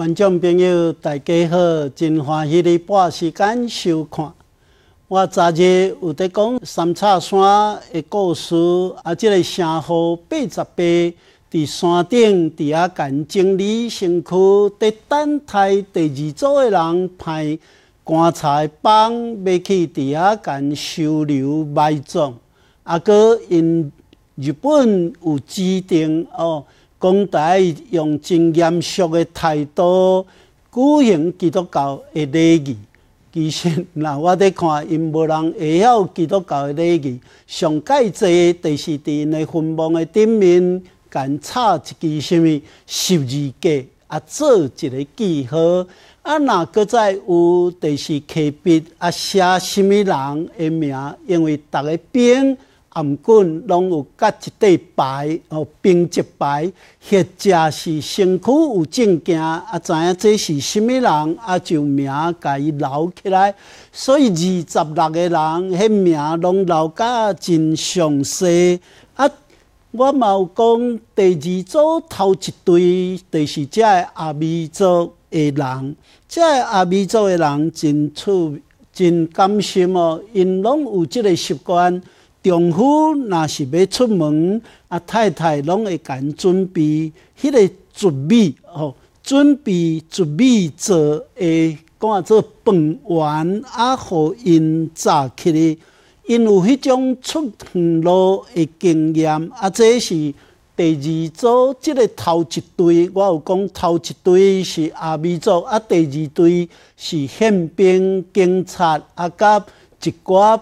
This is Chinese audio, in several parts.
观众朋友，大家好，真欢喜你把时间收看。我昨日有在讲三叉山的故事，啊，这个城号八十八，在山顶在啊干整理辛苦，在等待第二组的人派棺材板，要去在啊干收留埋葬，啊，佮因日本有指定哦。讲台用真严肃的态度举行基督教的礼仪。其实，那我伫看因无人会晓基督教的礼仪。上解济的，是伫因的坟墓的顶面，干插一支什物十字架，啊，做一个记号。啊，若搁再有，就是刻笔啊，写什物人的名，因为逐个编。颔棍拢有甲一块牌哦，冰一牌，或者是身躯有证件，啊，知影这是啥物人，啊，就名家伊留起来。所以二十六个人迄名拢留甲真详细。啊，我嘛有讲第二组头一队，就是即个阿美族的人。即个阿美族的人真出真甘心哦，因拢有即个习惯。丈夫若是要出门，阿太太拢会间准备，迄个准备哦，准备准备做诶，讲话做饭圆啊，互因炸起来。因有迄种出远路诶经验。啊，这是第二组，即个头一堆，我有讲头一堆是阿美族，啊，第二堆是宪兵、警察啊，甲一寡。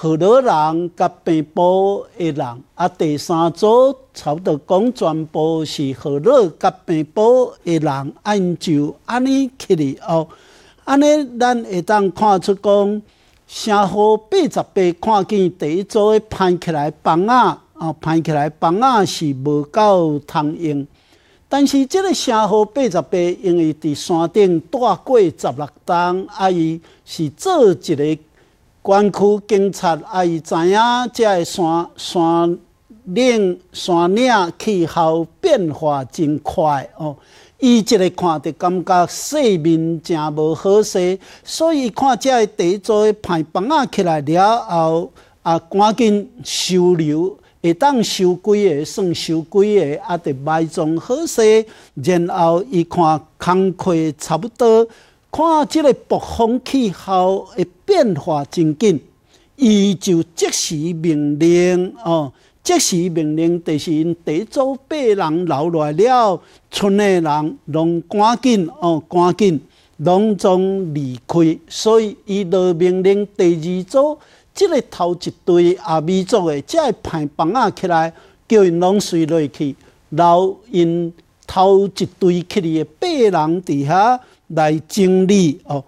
河洛人甲平埔的人，啊，第三组差不多讲全部是河洛甲平埔的人，按照安尼去哩哦，安尼咱会当看出讲，城号八十八看见第一组的攀起来房啊，啊，攀起来房啊是无够通用，但是即个城号八十八因为伫山顶带过十六栋，啊，伊是做一个。关区警察啊，是知影，遮个山山岭山岭气候变化真快哦。伊即个看着感觉世面诚无好势，所以看即个地做排房啊起来了后，啊赶紧收留，会当收几个算收几个，啊得埋葬好势，然后伊看空课差不多。看，即个暴风气候的变化真紧，伊就即时命令哦，即时命令，就是因第一组八人留落来，村的人拢赶紧哦，赶紧拢总离开。所以，伊就命令第二组，这个头一堆阿弥族个，只排房啊起来，叫因拢随落去，留因头一堆去的八人伫遐，来整理哦，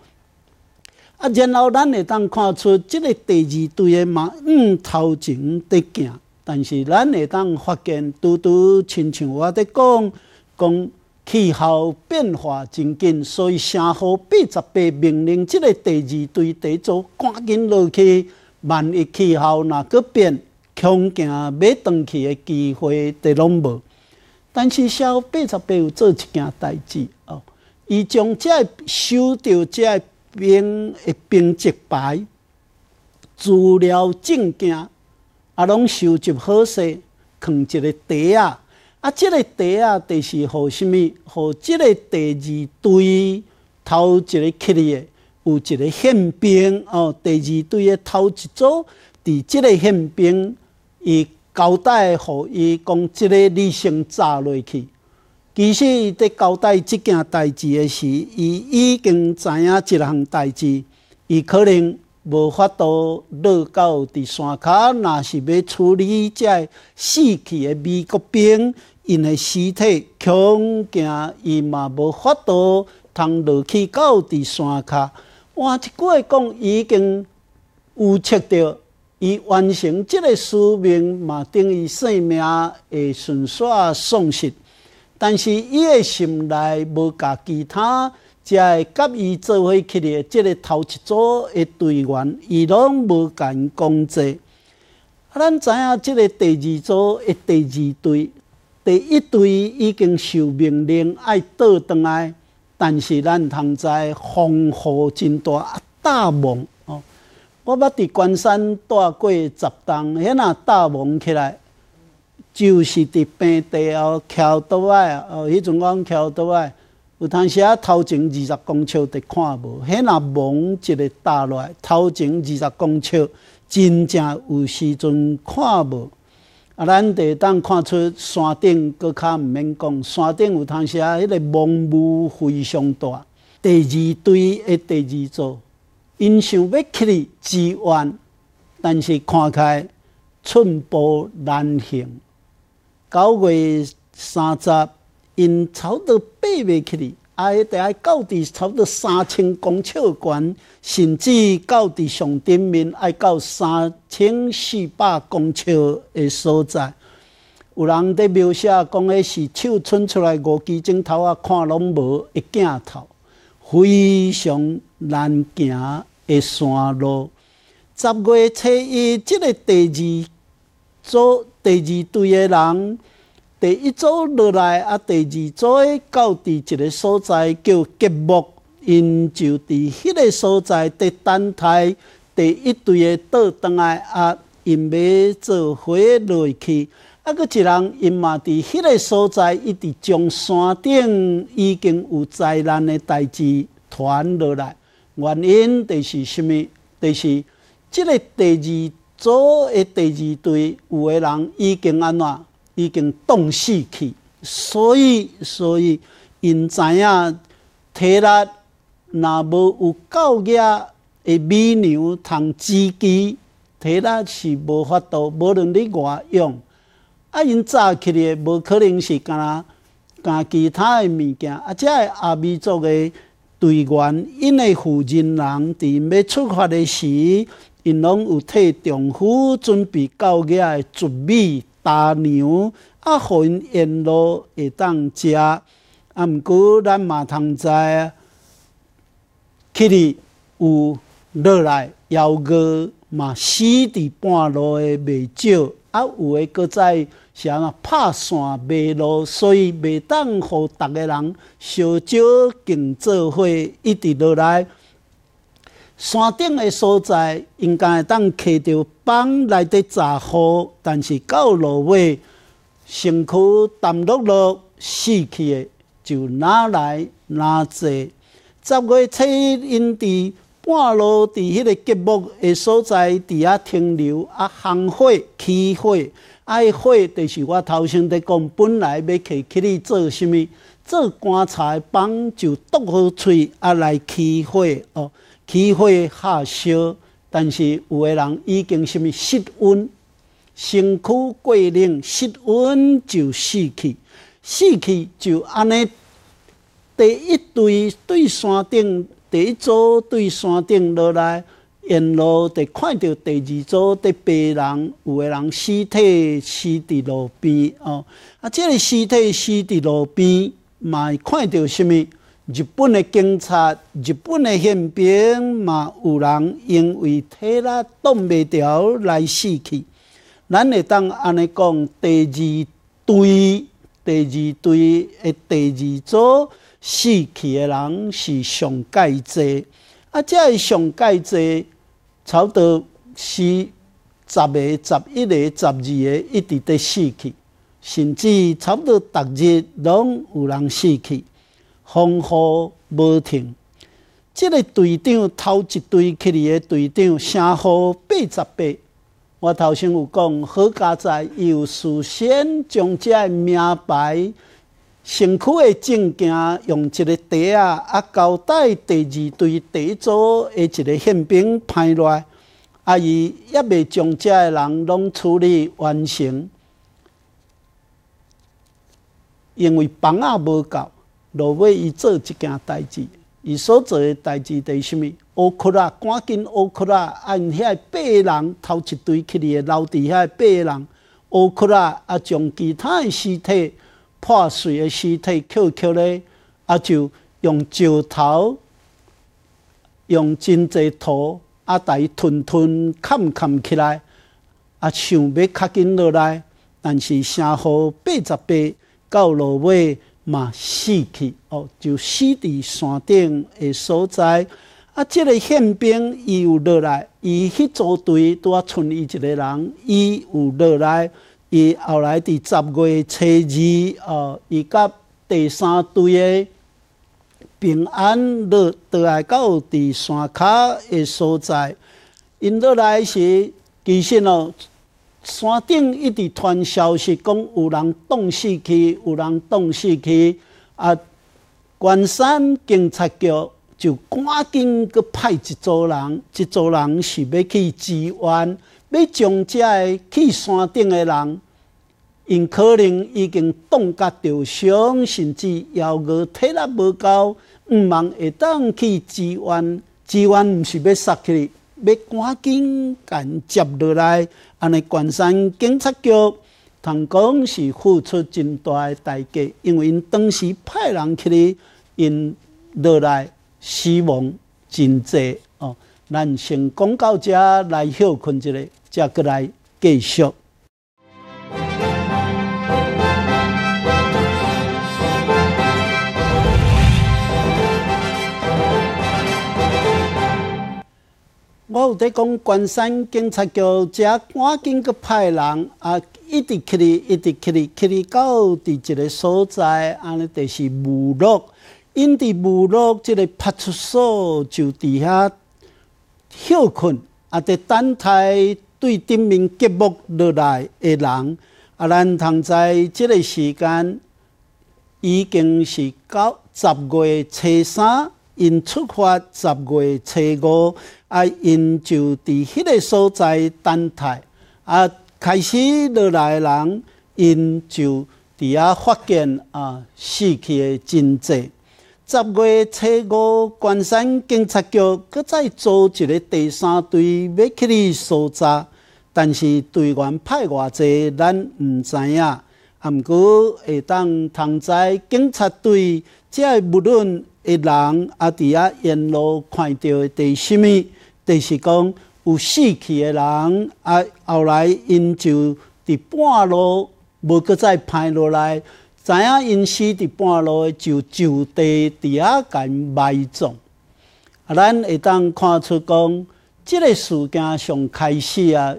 啊，然后咱会当看出即个第二队的马，嗯，头前在行，但是咱会当发现，拄拄亲像我伫讲，讲气候变化真紧，所以城府八十八命令即个第二队第组赶紧落去，万一气候若阁变，强行买登去的机会，第拢无。但是小八十八有做一件代志哦。伊将即个收到即个兵的兵籍牌、资料证件，啊拢收集好势，藏一个袋啊。啊，这个袋啊，就是互什物？互即个第二队头一个起的，有一个宪兵哦。第二队的头一组伫即个宪兵，伊交代互伊讲，即个你先炸落去。其实伊在交代即件代志诶时，伊已经知影一项代志，伊可能无法度落到伫山骹，若是要处理即个死去诶美国兵，因诶尸体恐惊伊嘛无法度通落去到伫山骹。我即句话讲，已经预测到伊完成即个使命，嘛等于生命会顺续丧失。但是伊的心内无甲其他，只会甲伊做伙起的即个头一组的队员，伊拢无敢讲这。咱知影即个第二组，的第二队，第一队已经受命令要倒返来。但是咱通知风雨真大，大风哦！我捌伫关山带过十栋，迄若大风起来。就是伫平地哦，桥倒来哦，迄阵讲桥倒来，有当时啊头前二十公尺伫看无，迄若蒙一个落来，头前二十公尺真正有时阵看无。啊，咱地当看出山顶，搁较毋免讲，山顶有当时啊，迄个蒙雾非常大，第二堆，诶，第二座，因想要去支援，但是看开寸步难行。九月三十，因草都爬袂起哩，啊！第下到底草都三千公尺悬，甚至到底上顶面爱到三千四百公尺的所在。有人在描写讲的是手伸出来五指尖头啊，看拢无一镜头，非常难行的山路。十月初一，即个第二。做第二队诶人，第一组落来啊，第二组诶，到伫一个所在叫吉木，因就伫迄个所在伫等待第一队诶倒倒来啊，因未做回落去，啊，佫一人因嘛伫迄个所在，一直将山顶已经有灾难诶代志传落来，原因第是甚物？第是即个第二。组诶，第二队有诶人已经安怎，已经冻死去。所以，所以因知影体力若无有够额诶米粮同支金，体力是无法度，无论你外用。啊，因早起的无可能是干呐，干其他诶物件。啊，即个阿弥族诶队员，因诶负责人伫要出发诶时。因拢有替丈夫准备到诶糯米大粮，啊，互因沿路会当食。啊，毋过咱嘛同知，去里有落来，有个嘛死伫半路的袂少，啊，有诶，搁在啥啊拍散袂路，所以袂当互逐个人烧少近做伙，一直落来。山顶的所在，应该会当揢着板来伫炸货，但是到落尾，城区淡落落，死去的就哪来哪坐。十月七因伫半路伫迄个节目的所在，伫啊停留，啊烘火、起火、爱火，就是我头先在讲，本来要揢去你做啥物，做棺材房就剁好嘴，啊来起火哦。起火下烧，但是有个人已经什么失温，身躯过冷，失温就死去，死去就安尼。第一队对山顶，第一组对山顶落来，沿路得看到第二组的别人，有个人尸体死伫路边哦。啊，这个尸体死伫路边，嘛看到什么？日本的警察、日本的宪兵，嘛有人因为体力挡袂牢来死去。咱会当安尼讲，第二堆、第二堆、诶，第二组死去的人是上界侪。啊，这上界侪，差不多是十个、十一个、十二个，一直在死去，甚至差不多逐日拢有人死去。风雨无停，这个队长头一队去的队长，声号八十八。我头先有讲，何家财又事先将遮的名牌、身躯的证件用一个袋啊，啊交代第二队第一组的一个宪兵派落，啊伊还袂将遮的人拢处理完成，因为房啊无够。落尾，伊做一件代志，伊所做诶代志，伫啥物？乌克兰赶紧乌克兰按遐八个人头一堆起嚟诶留伫遐嘅八人，乌克兰啊，将其他诶尸体、破碎诶尸体捡起咧，啊，就用石头、用真侪土啊，代伊吞吞、盖盖起来，啊，想要较紧落来，但是声号八十八到落尾。嘛，死去哦，就死伫山顶的所在。啊，这个宪兵伊有落来，伊迄组队，拄啊剩伊一个人，伊有落来，伊后来伫十月初二哦，伊甲第三队的平安落倒来，到伫山骹的所在，因落来是其实路。山顶一直传消息，讲有人冻死去，有人冻死去。啊，关山警察局就赶紧去派一组人，一组人是要去支援，要将遮个去山顶的人，因可能已经冻甲着伤，甚至幺月体力无够，毋茫会当去支援，支援毋是要杀去。要赶紧赶接落来，安尼，关山警察局通讲是付出真大的代价，因为当时派人去咧，因落来死亡真济哦，人先广告遮来休困一下，才过来继续。我有在讲，关山警察局即赶紧去派人啊！一直去哩，一直去哩，去哩到伫一个所在，安尼就是木洛。因伫木洛即个派出所就伫遐休困，啊，伫等待对顶面接目落来的人。啊，咱通知即个时间已经是到十月初三，因出发十月初五。啊，因就伫迄个所在等待。啊，开始落来人，因就伫啊发现啊死去诶真济。十月七五，关山警察局搁再组一个第三队要去哩搜查，但是队员派偌济，咱毋知影。啊，毋过会当通在警察队，即无论。人啊，伫啊沿路看到第虾物？第是讲有死去的人，啊后来因就伫半路无搁再排落来，知影因死伫半路的就就地伫啊间埋葬。啊，咱会当看出讲，即个事件上开始啊，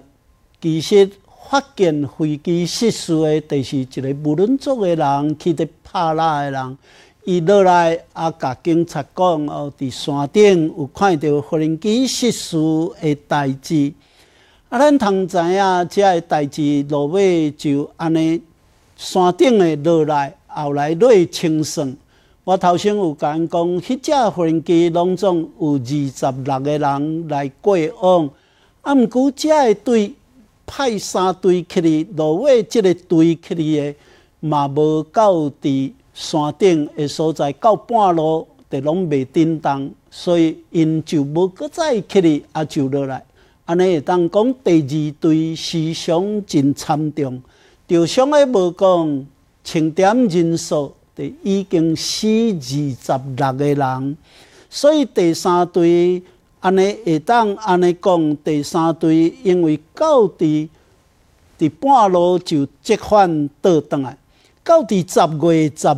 其实发现飞机失事的，第是一个无伦作的人，去伫拍拉的人。伊落来啊，甲警察讲哦，伫山顶有看到无人机失事的代志。啊，咱通知影即个代志落尾就安尼，山顶的落来后来落清算。我头先有讲讲，迄只无人机拢总有二十六个人来过往。啊，毋过即个队派三队去哩，落尾即个队去哩，嘛无到伫。山顶的所在到半路就拢袂震当，所以因就无再起去，也就落来。安尼会当讲第二队思想真惨重，受伤诶无讲，清点人数就已经死二十六个人。所以第三队安尼会当安尼讲，第三队因为到底伫半路就折返倒转来。到十月十二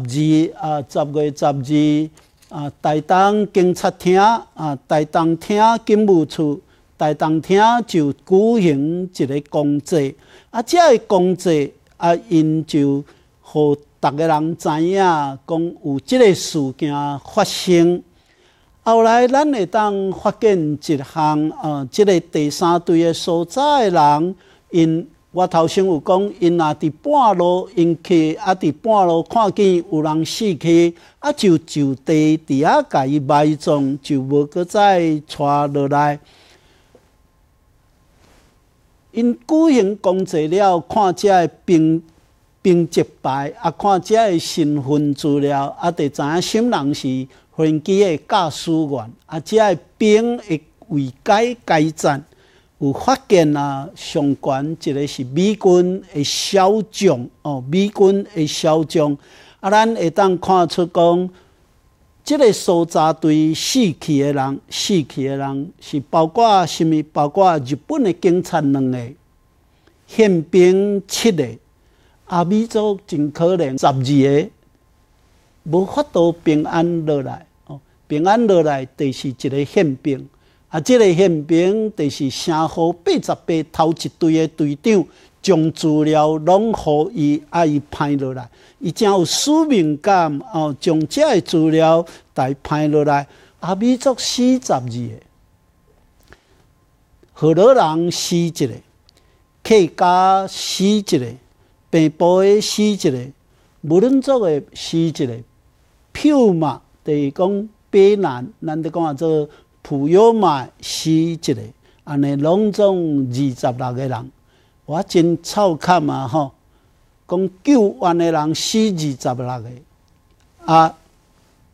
啊，十月十二啊，台东警察厅啊，台东厅警务处，台东厅就举行一个公祭。啊，这个公祭啊，因就给大家人知影，讲有这个事件发生。后来，咱会当发现一项，呃，这个第三队的所在的人因。我头先有讲，因阿伫半路，因去啊伫半路看见有人死去，啊就就地伫遐下伊埋葬，就无搁再带落来。因举行公祭了，看遮个兵兵接排，啊看遮个身份资料，啊得知影新人是飞机的驾驶员，啊遮个兵会为介介战。有发现啊！相关一个是美军的少将哦，美军的少将啊，咱会当看出讲，即个搜查队死去的人，死去的人是包括啥物？包括日本的警察两个，宪兵七个，啊，美州真可能十二个，无法度平安落来哦，平安落来，第是一个宪兵。啊！这个宪兵就是成号八十八头一队的队长，将资料拢互伊啊，伊拍落来，伊真有使命感哦，将个资料代拍落来，啊，美作四十二个，好多人死一个，客家死一个，埔的死一个，无论怎的死一个，票码著是讲北南，咱著讲啊，做。普悠玛死一个，安尼拢总二十六个人，我真臭看嘛吼，讲救援的人死二十六个，啊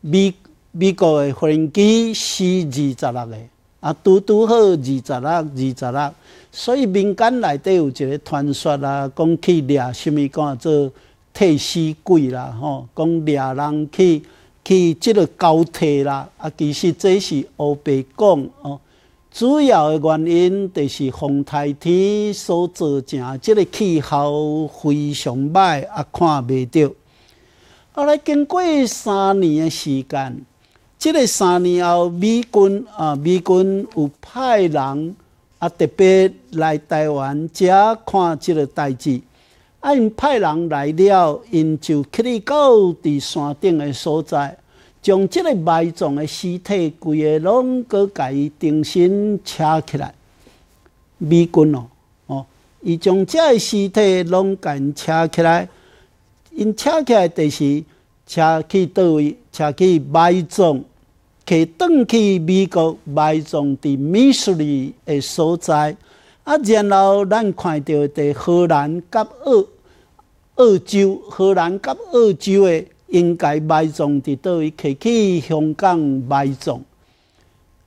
美美国的飞机死二十六个，啊拄拄好二十六二十六，所以民间内底有一个传说啊，讲去掠什物，讲做替死鬼啦吼，讲掠人去。即个高铁啦，啊，其实这是乌白讲哦。主要的原因就是风台天，所造成即个气候非常歹，啊，看袂到。后来经过三年的时间，即个三年后，美军啊，美军有派人啊，特别来台湾，遮看即个代志。啊，因派人来了，因就去到伫山顶的所在。将即个埋葬的尸体，规个拢个改重新扯起来，美军哦，哦，伊将即个尸体拢间扯起来，因扯起来第时扯去倒位，扯去埋葬，去倒去美国埋葬在密苏里的所在，啊，然后咱看到伫荷兰甲澳澳洲，荷兰甲澳洲的。应该埋葬在倒位，去去香港埋葬。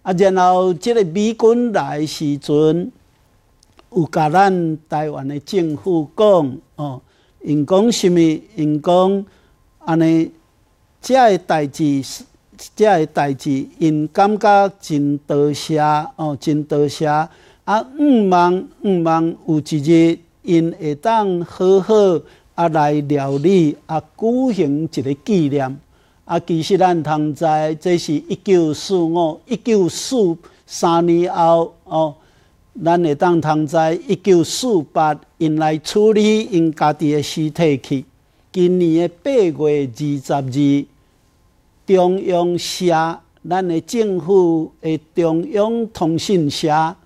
啊，然后个美军来时阵，有甲咱台湾的政府讲，哦，因讲什么？因讲安尼，这代志，个代志，因感觉真多谢，哦，真得瑟。啊，唔忙，忙，有一日因会当好好。啊，来料理啊，举行一个纪念啊。其实咱通知，这是一九四五、一九四三年后哦，咱会当通知一九四八，因来处理因家己的尸体去。今年的八月二十日，中央社，咱的政府的中央通讯社啊，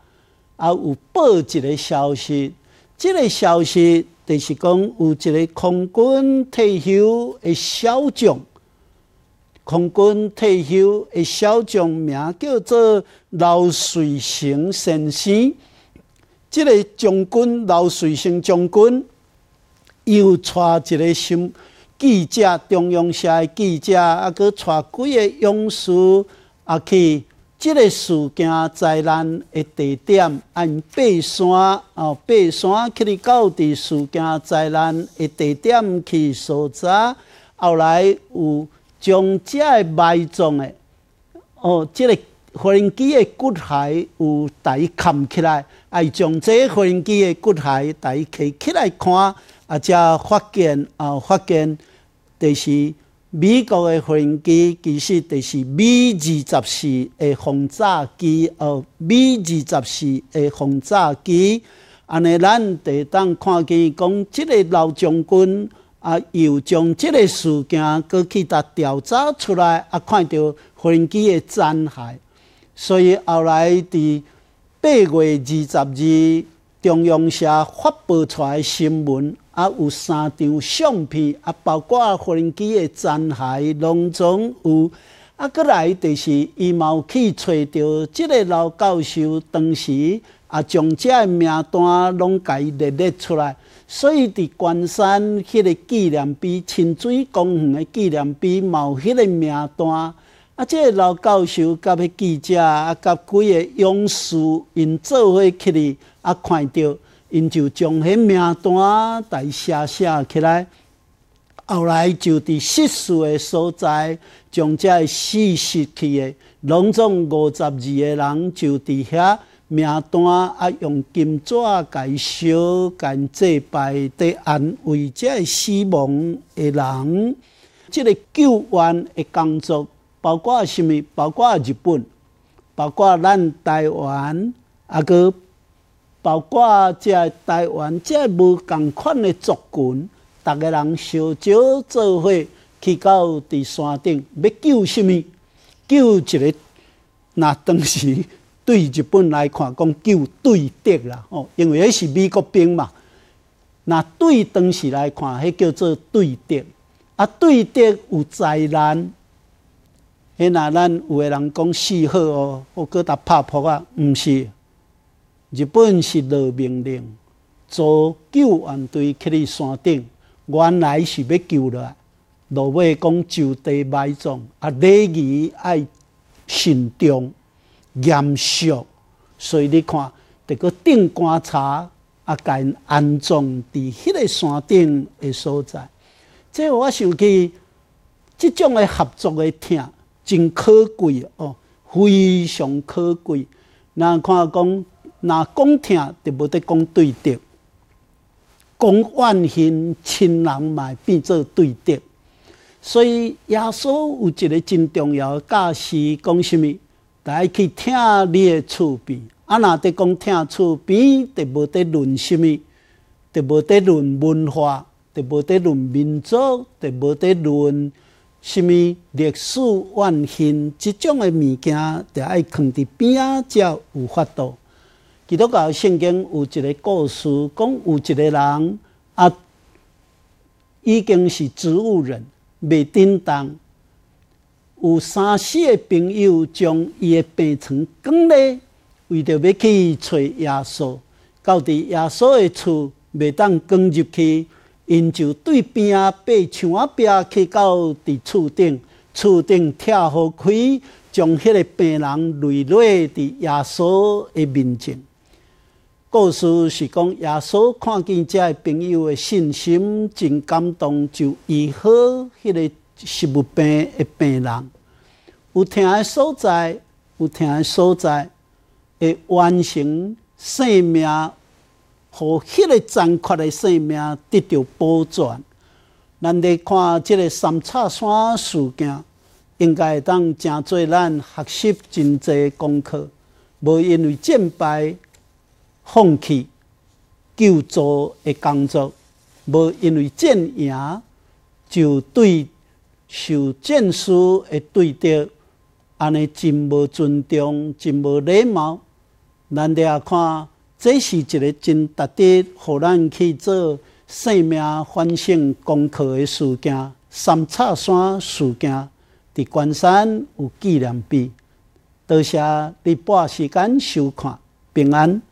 有报一个消息，这个消息。就是讲有一个空军退休的少将，空军退休的少将名叫做刘遂成先生。这个将军刘遂成将军，又带一个新记者，中央社的记者，啊，佮带几个勇士啊去。这个事件灾难的地点按爬山哦，爬山去到的事件灾难的地点去搜查，后来有将遮个埋葬的哦，这个飞机的骨骸有伊扛起来，啊，将这飞机的骨骸伊起起来看，啊，才发现啊，发现就是。美国的飞机其实就是美二十四的轰炸机，哦美二十四的轰炸机。安尼，咱就当看见讲，这个老将军啊，又将这个事件搁去达调查出来，啊，看到飞机的残骸。所以后来，伫八月二十日，中央社发布出来新闻。啊，有三张相片，啊，包括飞机的残骸，拢总有。啊，过来就是，伊毛去找到即个老教授，当时啊，将个名单拢伊列列出来。所以，伫关山迄个纪念碑、清水公园的纪念碑，有迄个名单，啊，个老教授甲迄记者啊，甲几个勇士因做伙去哩啊，看到。因就将迄名单台写写起来，后来就伫失事诶所在，将遮死失去诶拢总五十二个人，就伫遐名单啊用金纸介烧，跟祭拜伫安慰遮个死亡诶人。即个救援诶工作，包括虾米？包括日本，包括咱台湾，啊个？包括即台湾即无共款的族群，逐个人烧酒做伙去到伫山顶要救什物？救一个。那当时对日本来看，讲救对德啦，哦，因为迄是美国兵嘛。那对当时来看，迄叫做对德。啊，对德有灾难。若咱有个人讲四好哦，我搁达拍破啊，毋是。日本是落命令，做救援队去伫山顶，原来是欲救落来。落尾讲就地埋葬。啊，礼仪爱慎重严肃，所以你看，得阁定观察，啊，甲因安葬伫迄个山顶的所在。即我想起，即种的合作的疼真可贵哦，非常可贵。那看讲。那讲听就无得讲对的，讲万幸亲人嘛变做对的，所以耶稣有一个真重要教示，讲什物，大家去听你的厝边，啊，若伫讲听厝边就无得论什物，就无得论文化，就无得论民族，就无得论什物历史、万幸即种的物件，就爱藏伫边仔，才有法度。基督教圣经有一个故事，讲有一个人啊，已经是植物人，袂叮当。有三四个朋友将伊个病床扛咧，为着要去找耶稣，到伫耶稣个厝袂当扛入去，因就对边啊爬墙啊爬去，到伫厝顶，厝顶拆好开，将迄个病人磊落伫耶稣个面前。故事是讲，耶稣看见这个朋友的信心真感动，就医好迄个食物病的病人。有疼的所在，有疼的所在，会完成生命，让迄个残缺的性命得到保全。咱得看即个三叉山事件，应该会当真济。咱学习真济功课，无因为战败。放弃救助的工作，无因为战赢就对受战书的对待，安尼真无尊重，真无礼貌。难得也看，这是一个真值得互咱去做生命反省功课的事件——三叉山事件。伫关山有纪念碑。多谢你半时间收看，平安。